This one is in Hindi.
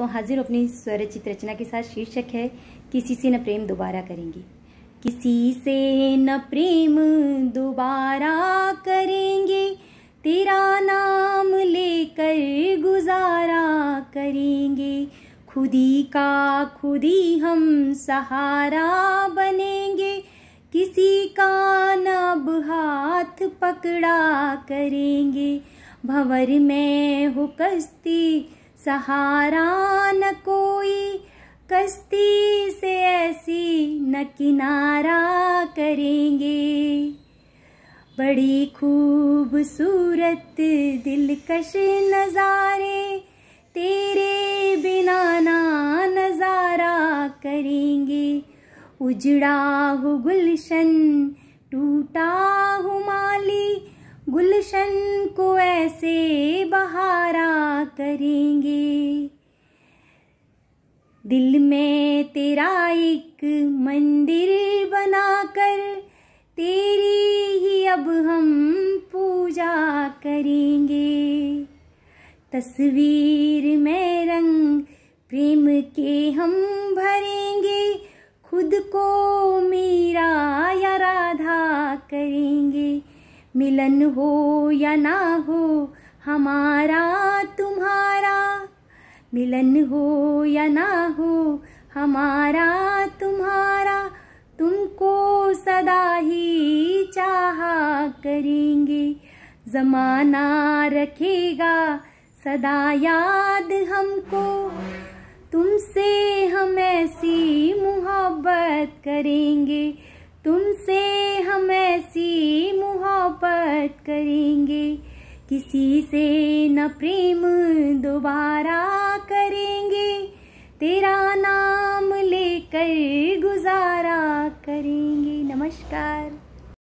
दोस्तों हाजिर अपनी स्वरचित रचना के साथ शीर्षक है किसी से न प्रेम दोबारा करेंगे किसी से न प्रेम दोबारा करेंगे तेरा नाम लेकर गुजारा करेंगे खुदी का खुदी हम सहारा बनेंगे किसी का नब हाथ पकड़ा करेंगे भंवर में हो कश्ती सहारा न कोई कश्ती से ऐसी न किनारा करेंगे बड़ी खूबसूरत दिलकश नज़ारे तेरे बिना ना नज़ारा करेंगे उजड़ा हो गुलशन टूटा हो माली गुलशन को करेंगे दिल में तेरा एक मंदिर बनाकर तेरी ही अब हम पूजा करेंगे तस्वीर में रंग प्रेम के हम भरेंगे खुद को मेरा या राधा करेंगे मिलन हो या ना हो हमारा तुम मिलन हो या ना हो हमारा तुम्हारा तुमको सदा ही चाहा करेंगे जमाना रखेगा सदा याद हमको तुमसे हम ऐसी मोहब्बत करेंगे तुमसे हम ऐसी मोहब्बत करेंगे किसी से न प्रेम दोबारा करेंगे तेरा नाम लेकर गुजारा करेंगे नमस्कार